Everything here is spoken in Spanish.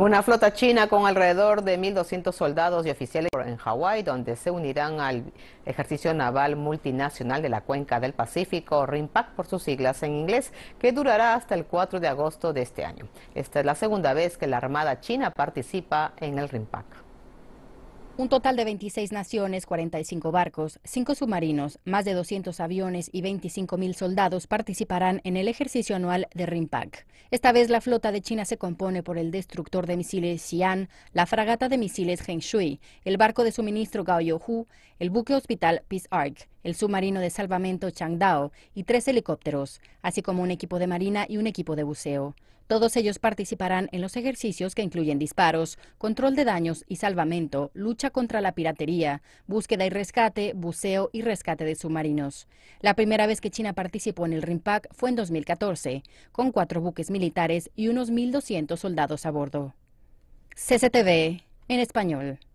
Una flota china con alrededor de 1.200 soldados y oficiales en Hawái, donde se unirán al ejercicio naval multinacional de la cuenca del Pacífico, RIMPAC por sus siglas en inglés, que durará hasta el 4 de agosto de este año. Esta es la segunda vez que la Armada China participa en el RIMPAC. Un total de 26 naciones, 45 barcos, 5 submarinos, más de 200 aviones y 25.000 soldados participarán en el ejercicio anual de RIMPAC. Esta vez la flota de China se compone por el destructor de misiles Xi'an, la fragata de misiles Hengshui, el barco de suministro Gao yohu el buque hospital Peace Ark, el submarino de salvamento Changdao y tres helicópteros, así como un equipo de marina y un equipo de buceo. Todos ellos participarán en los ejercicios que incluyen disparos, control de daños y salvamento, lucha contra la piratería, búsqueda y rescate, buceo y rescate de submarinos. La primera vez que China participó en el RIMPAC fue en 2014, con cuatro buques militares y unos 1.200 soldados a bordo. CCTV, en español.